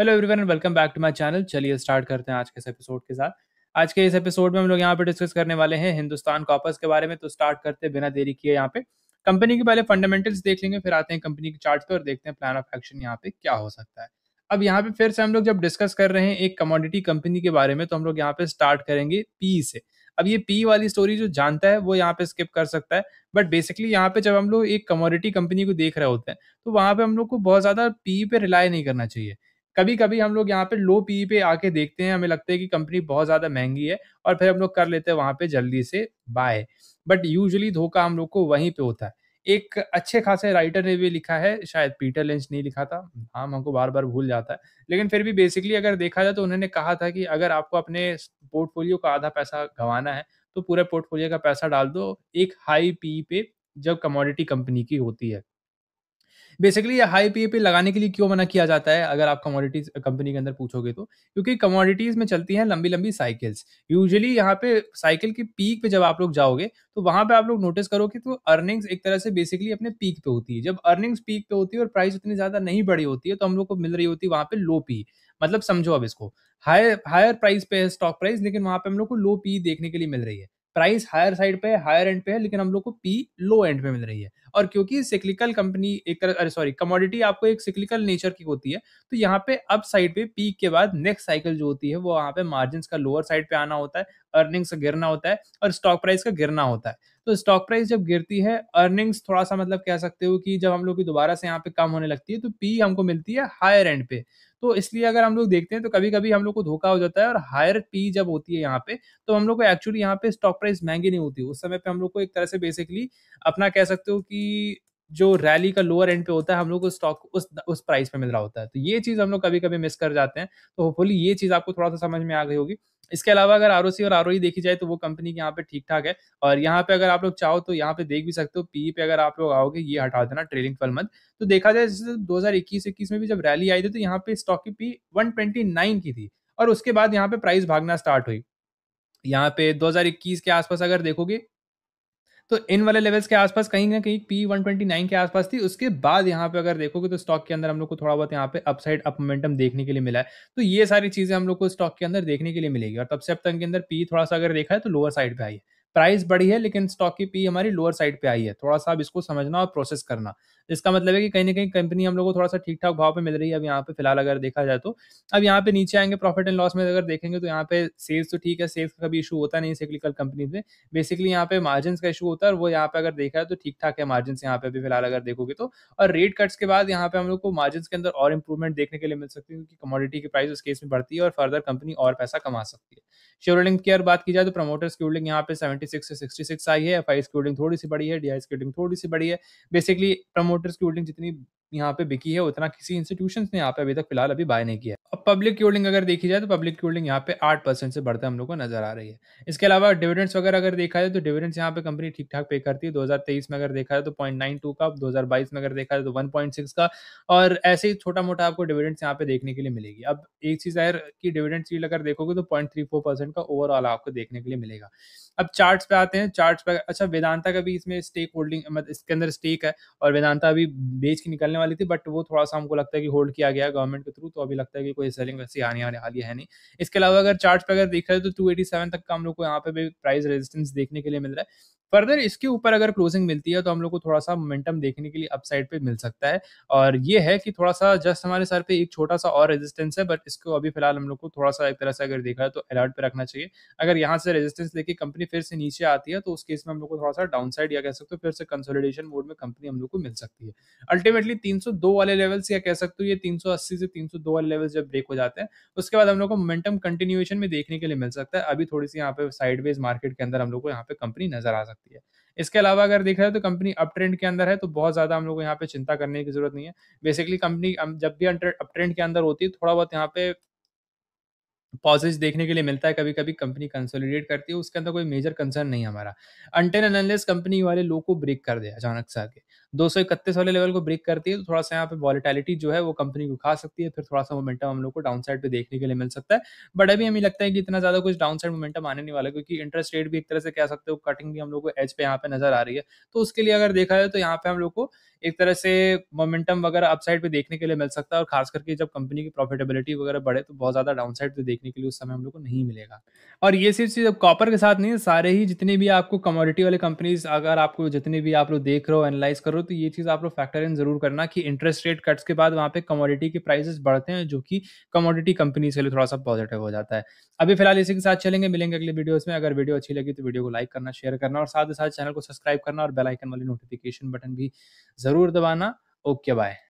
hello everyone welcome back to my channel चलिए start करते हैं आज के इस एपिसोड के साथ आज के इस एपिसोड में हम लोग यहाँ पे डिस्कस करने वाले हैं हिंदुस्तान कॉपर्स के बारे में तो स्टार्ट करते बिना देरी किए यहाँ पे कंपनी के पहले फंडामेंटल्स देख लेंगे फिर आते हैं कंपनी के चार्ट पे और देखते हैं प्लान ऑफ एक्शन यहाँ पे क्या हो सकता है अब यहाँ पे फिर से हम लोग जब डिस्कस कर रहे हैं एक कमोडिटी कंपनी के बारे में तो हम लोग यहाँ पे स्टार्ट करेंगे पी से अब ये पी वाली स्टोरी जो जानता है वो यहाँ पे स्किप कर सकता है बट बेसिकली यहाँ पे जब हम लोग एक कमोडिटी कंपनी को देख रहे होते हैं तो वहाँ पे हम लोग को बहुत ज्यादा पी पे रिलाई नहीं करना चाहिए कभी कभी हम लोग यहाँ पे लो पी e पे आके देखते हैं हमें लगता है कि कंपनी बहुत ज़्यादा महंगी है और फिर हम लोग कर लेते हैं वहां पे जल्दी से बाय बट यूजली धोखा हम लोग को वहीं पे होता है एक अच्छे खासे राइटर ने भी लिखा है शायद पीटर लिंच नहीं लिखा था नाम हमको बार बार भूल जाता है लेकिन फिर भी बेसिकली अगर देखा जाए तो उन्होंने कहा था कि अगर आपको अपने पोर्टफोलियो का आधा पैसा गंवाना है तो पूरे पोर्टफोलियो का पैसा डाल दो एक हाई पी e पे जब कमोडिटी कंपनी की होती है बेसिकली ये हाई पी लगाने के लिए क्यों मना किया जाता है अगर आप कमोडिटीज कंपनी के अंदर पूछोगे तो क्योंकि कमोडिटीज में चलती हैं लंबी लंबी साइकिल्स यूजली यहाँ पे साइकिल की पीक पे जब आप लोग जाओगे तो वहां पे आप लोग नोटिस करोगे तो अर्निंग्स एक तरह से बेसिकली अपने पीक पे होती है जब अर्निंग्स पीक पे होती है और प्राइस उतनी ज्यादा नहीं बढ़ी होती है तो हम लोग को मिल रही होती है वहां पे लो पी मतलब समझो अब इसको हायर हायर प्राइस पे है स्टॉक प्राइस लेकिन वहां पे हम लोग को लो पी देखने के लिए मिल रही है प्राइस हायर साइड पे है हायर एंड पे है लेकिन हम लोग को पी लो एंड पे मिल रही है और क्योंकि सिक्लिकल कंपनी एक अरे सॉरी कमोडिटी आपको एक सिक्लिकल नेचर की होती है तो यहाँ पे अप साइड पे पीक के बाद नेक्स्ट साइकिल जो होती है वो वहाँ पे मार्जिन का लोअर साइड पे आना होता है अर्निंग्स का गिरना होता है और स्टॉक प्राइस का गिरना होता है तो स्टॉक प्राइस जब गिरती है अर्निंग्स थोड़ा सा मतलब कह सकते हो कि जब हम लोग की दोबारा से यहाँ पे कम होने लगती है तो पी हमको मिलती है हायर एंड पे तो इसलिए अगर हम लोग देखते हैं तो कभी कभी हम लोग को धोखा हो जाता है और हायर पी जब होती है यहाँ पे तो हम लोग को एक्चुअली यहाँ पे स्टॉक प्राइस महंगी नहीं होती उस समय पे हम लोग को एक तरह से बेसिकली अपना कह सकते हो कि जो रैली का लोअर एंड पे होता है हम लोग को स्टॉक उस उस प्राइस पे मिल रहा होता है तो ये चीज़ हम लोग कभी कभी मिस कर जाते हैं तो होपफुली ये चीज़ आपको थोड़ा सा समझ में आ गई होगी इसके अलावा अगर आर और आर e देखी जाए तो वो कंपनी यहाँ पे ठीक ठाक है और यहाँ पे अगर आप लोग चाहो तो यहाँ पे देख भी सकते हो पी e पे अगर आप लोग आओगे ये हटा देना ट्रेडिंग ट्वेल्व मंथ तो देखा जाए जैसे दो हजार में भी जब रैली आई थी तो यहाँ पे स्टॉक की पी वन की थी और उसके बाद यहाँ पे प्राइस भागना स्टार्ट हुई यहाँ पे 2021 के आसपास अगर देखोगे तो इन वाले लेवल्स के आसपास कहीं ना कहीं पी वन ट्वेंटी नाइन के आसपास थी उसके बाद यहाँ पे अगर देखोगे तो स्टॉक के अंदर हम लोग को थोड़ा बहुत यहाँ पे अपसाइड अप मोमेंटम देखने के लिए मिला है तो ये सारी चीजें हम लोग को स्टॉक के अंदर देखने के लिए मिलेगी और तब से अब तक के अंदर पी थोड़ा सा अगर देखा है तो लोअर साइड पे आई है प्राइस बढ़ी है लेकिन स्टॉक की पी हमारी लोअर साइड पे आई है थोड़ा सा अब इसको समझना और प्रोसेस करना इसका मतलब है कि कहीं ना कहीं कंपनी हम लोग को थोड़ा सा ठीक ठाक भाव पे मिल रही है अब यहाँ पे फिलहाल अगर देखा जाए तो अब यहाँ पे नीचे आएंगे प्रॉफिट एंड लॉस में अगर देखेंगे तो यहाँ पे सेल्स तो ठीक है सेल्स का भी इशू होता नहीं सिक्लिकल कंपनी में बेसिकली यहाँ पे मार्जिन का इशू होता है और वो यहाँ पे अगर देखा तो है तो ठीक ठाक है मार्जिन यहाँ पे अभी फिलहाल अगर देखोगे तो और रेट कट्स के बाद यहाँ पे हम लोग को मार्जिन के अंदर और इंप्रूवमेंट देखने के लिए मिल सकती है क्योंकि कमोडिटी की प्राइस उस केस में बढ़ती है और फर्दर कंपनी और पैसा कमा सकती है शेवरलिंग की अगर बात की जाए तो प्रमोटर्स की होल्डिंग यहाँ पे सिक्स से सिक्स आई है एफ आई की होल्डिंग थोड़ी सी बड़ी है डी आई की होल्डिंग थोड़ी सी बड़ी है बेसिकली प्रमोटर्स की होल्डिंग जितनी यहाँ पे बिकी है उतना किसी इंस्टीट्यूशन ने यहाँ पे अभी तक फिलहाल अभी बाय नहीं किया है अब पब्लिक की होल्डिंग अगर देखी जाए तो पब्लिक होल्डिंग यहाँ पे आठ परसेंट से बढ़ते हम लोग को नजर आ रही है इसके अलावा डिविडेंड्स वगैरह अगर देखा जाए तो डिविडेंड्स यहाँ पे कंपनी ठीक ठाक पे करती है दो में अगर देखा जाए तो पॉइंट का दो में अगर देखा जाए तो वन का और ऐसे ही छोटा मोटा आपको डिविडेंड्स यहाँ पे देखने के लिए मिलेगी अब एक चीज है कि डिविडेंड सील अगर देखोगे तो पॉइंट का ओवरऑल आपको देखने के लिए मिलेगा अब चार्ट्स पे आते हैं चार्ट्स पे अच्छा वेदांता का भी इसमें स्टेक होल्डिंग मतलब इसके अंदर स्टेक है और वेदांता अभी बेच के निकलने वाली थी बट वो थोड़ा सा हमको लगता है कि होल्ड किया गया गवर्नमेंट के थ्रू तो अभी लगता है कि कोई सेलिंग वैसी आने वाली हाली है नहीं इसके अलावा अगर चार्ट पर अगर देखा जाए तो टू तक का हम लोग को यहाँ पे भी प्राइस रेजिस्टेंस देखने के लिए मिल रहा है फर्दर इसके ऊपर अगर क्लोजिंग मिलती है तो हम लोग को थोड़ा सा मोमेंटम देखने के लिए अपसाइड पे मिल सकता है और ये है कि थोड़ा सा जस्ट हमारे सर पे एक छोटा सा और रेजिस्टेंस है बट इसको अभी फिलहाल हम लोग को थोड़ा सा एक तरह से अगर देखा है तो अलर्ट पे रखना चाहिए अगर यहाँ से रेजिस्टेंस लेके कंपनी फिर से नीचे आती है तो उस केस में हम लोग को थोड़ा सा डाउन साइड या कह सकते हो फिर से कंसोलिडेशन मोड में कंपनी हम लोग को मिल सकती है अल्टीमेटली तीन वाले लेवल्स या कह सकते हो ये तीन से तीन वाले लेवल्स जब ब्रेक हो जाते हैं उसके बाद हम लोग को मोमेंटम कंटिन्यूएशन में देखने के लिए मिल सकता है अभी थोड़ी सी यहाँ पे साइड मार्केट के अंदर हम लोग को यहाँ पे कंपनी नजर आ सकती है सकती है इसके अलावा अगर देख रहे हो तो कंपनी अप ट्रेंड के अंदर है तो बहुत ज़्यादा हम लोग को यहाँ पे चिंता करने की जरूरत नहीं है बेसिकली कंपनी जब भी अप ट्रेंड के अंदर होती है तो थोड़ा बहुत यहाँ पे पॉजिटिव देखने के लिए मिलता है कभी कभी कंपनी कंसोलिडेट करती है उसके अंदर कोई मेजर कंसर्न नहीं हमारा अनटेन एनालिस कंपनी वाले लोग को ब्रेक कर दे अचानक से आके दो वाले लेवल को ब्रेक करती है तो थोड़ा सा यहाँ पे वॉलीटैलिटी जो है वो कंपनी को खा सकती है फिर थोड़ा सा मोमेंटम हम लोग को डाउन साइड पर देखने के लिए मिल सकता है बट अभी हमें लगता है कि इतना ज्यादा कुछ डाउन साइड मोमेंटम आने नहीं वाला क्योंकि इंटरेस्ट रेट भी एक तरह से कह सकते हो कटिंग भी हम लोग को एज पे यहाँ पे नजर आ रही है तो उसके लिए अगर देखा जाए तो यहाँ पे हम लोग को एक तरह से मोमेंटम वगैरह अपसाइड पे देखने के लिए मिल सकता है और खास करके जब कंपनी की प्रॉफिटेबिलिटी वगैरह बढ़े तो बहुत ज्यादा डाउन साइड पे देखने के लिए उस समय हम लोग को नहीं मिलेगा और ये सिर्फ चीज अब कॉपर के साथ नहीं सारे ही जितने भी आपको कमोडिटी वाले कंपनीज अगर आपको जितने भी आप लोग देख रहे हो एनालाइज करो करो तो ये चीज़ आप लोग फैक्टर इन ज़रूर करना कि इंटरेस्ट रेट कट्स के बाद वहाँ पे कमोडिटी के प्राइसेस बढ़ते हैं जो कि कमोडिटी कंपनीज के लिए थोड़ा सा पॉजिटिव हो जाता है अभी फिलहाल इसी के साथ चलेंगे मिलेंगे अगले वीडियोस में अगर वीडियो अच्छी लगी तो वीडियो को लाइक करना शेयर करना और साथ ही साथ चैनल को सब्सक्राइब करना और बेलाइकन वाली नोटिफिकेशन बटन भी ज़रूर दबाना ओके बाय